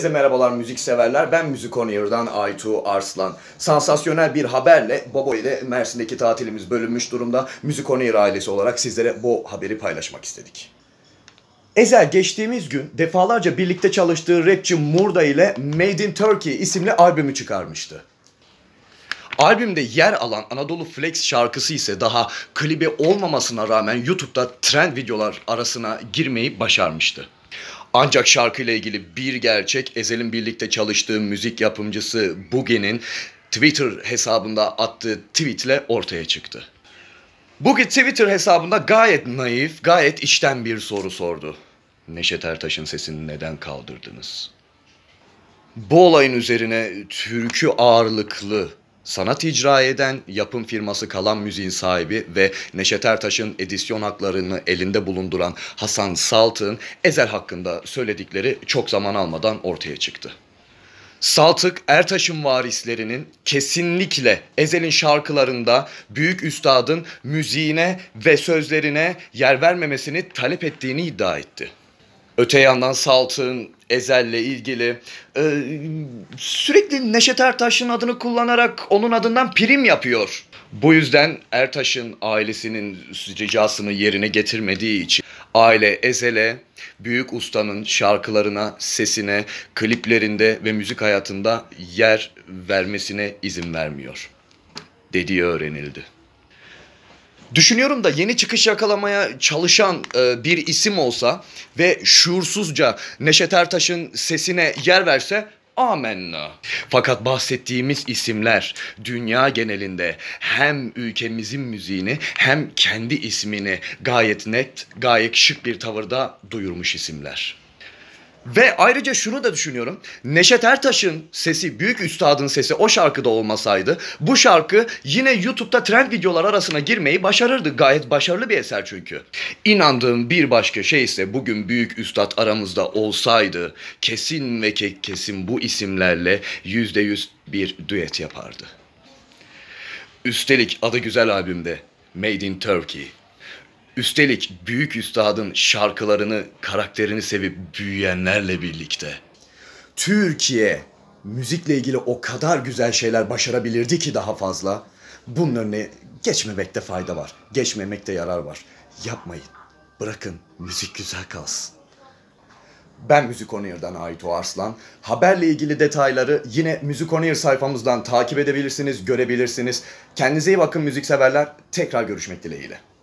Herkese merhabalar müzik severler. Ben müzik Onier'dan Aytu Arslan. Sansasyonel bir haberle Bobo ile Mersin'deki tatilimiz bölünmüş durumda. Müzik Onier ailesi olarak sizlere bu haberi paylaşmak istedik. Ezel geçtiğimiz gün defalarca birlikte çalıştığı rapçi Murda ile Made in Turkey isimli albümü çıkarmıştı. Albümde yer alan Anadolu Flex şarkısı ise daha klibe olmamasına rağmen YouTube'da trend videolar arasına girmeyi başarmıştı. Ancak şarkıyla ilgili bir gerçek Ezel'in birlikte çalıştığı müzik yapımcısı Boogie'nin Twitter hesabında attığı tweetle ortaya çıktı. Boogie Twitter hesabında gayet naif, gayet içten bir soru sordu. Neşet Ertaş'ın sesini neden kaldırdınız? Bu olayın üzerine türkü ağırlıklı Sanat icra eden yapım firması Kalan Müziğin sahibi ve Neşet Ertaş'ın edisyon haklarını elinde bulunduran Hasan Saltık'ın Ezel hakkında söyledikleri çok zaman almadan ortaya çıktı. Saltık Ertaş'ın varislerinin kesinlikle Ezel'in şarkılarında büyük üstadın müziğine ve sözlerine yer vermemesini talep ettiğini iddia etti. Öte yandan Salt'ın Ezel'le ilgili e, sürekli Neşet Ertaş'ın adını kullanarak onun adından prim yapıyor. Bu yüzden Ertaş'ın ailesinin ricasını yerine getirmediği için aile Ezel'e, Büyük Usta'nın şarkılarına, sesine, kliplerinde ve müzik hayatında yer vermesine izin vermiyor. Dediği öğrenildi. Düşünüyorum da yeni çıkış yakalamaya çalışan e, bir isim olsa ve şuursuzca Neşet Ertaş'ın sesine yer verse Amenna. Fakat bahsettiğimiz isimler dünya genelinde hem ülkemizin müziğini hem kendi ismini gayet net, gayet şık bir tavırda duyurmuş isimler. Ve ayrıca şunu da düşünüyorum. Neşet Ertaş'ın sesi, büyük üstadın sesi o şarkıda olmasaydı bu şarkı yine YouTube'da trend videolar arasına girmeyi başarırdı. Gayet başarılı bir eser çünkü. İnandığım bir başka şey ise bugün büyük üstad aramızda olsaydı kesin ve kesin bu isimlerle yüzde yüz bir düet yapardı. Üstelik adı güzel albümde Made in Turkey Üstelik büyük üstadın şarkılarını, karakterini sevip büyüyenlerle birlikte. Türkiye müzikle ilgili o kadar güzel şeyler başarabilirdi ki daha fazla. Bunun önüne geçmemekte fayda var. Geçmemekte yarar var. Yapmayın. Bırakın müzik güzel kalsın. Ben Müzik On Ait O Arslan. Haberle ilgili detayları yine Müzik On sayfamızdan takip edebilirsiniz, görebilirsiniz. Kendinize iyi bakın müzikseverler. Tekrar görüşmek dileğiyle.